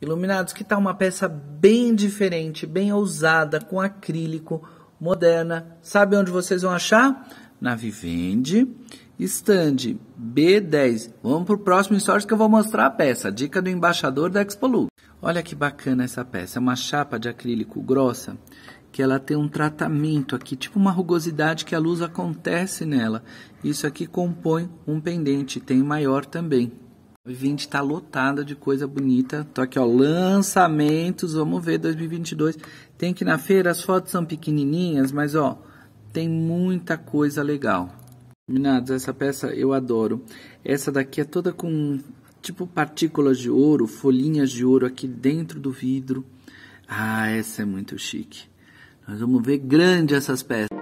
Iluminados, que tal tá uma peça bem diferente, bem ousada, com acrílico, moderna? Sabe onde vocês vão achar? Na Vivendi, stand B10. Vamos para o próximo stories que eu vou mostrar a peça. Dica do embaixador da Expolu. Olha que bacana essa peça. É uma chapa de acrílico grossa que ela tem um tratamento aqui, tipo uma rugosidade que a luz acontece nela. Isso aqui compõe um pendente, tem maior também. 20 tá lotada de coisa bonita. Tô aqui, ó, lançamentos, vamos ver 2022. Tem que na feira, as fotos são pequenininhas, mas ó, tem muita coisa legal. Minados, essa peça eu adoro. Essa daqui é toda com tipo partículas de ouro, folhinhas de ouro aqui dentro do vidro. Ah, essa é muito chique. Nós vamos ver grande essas peças.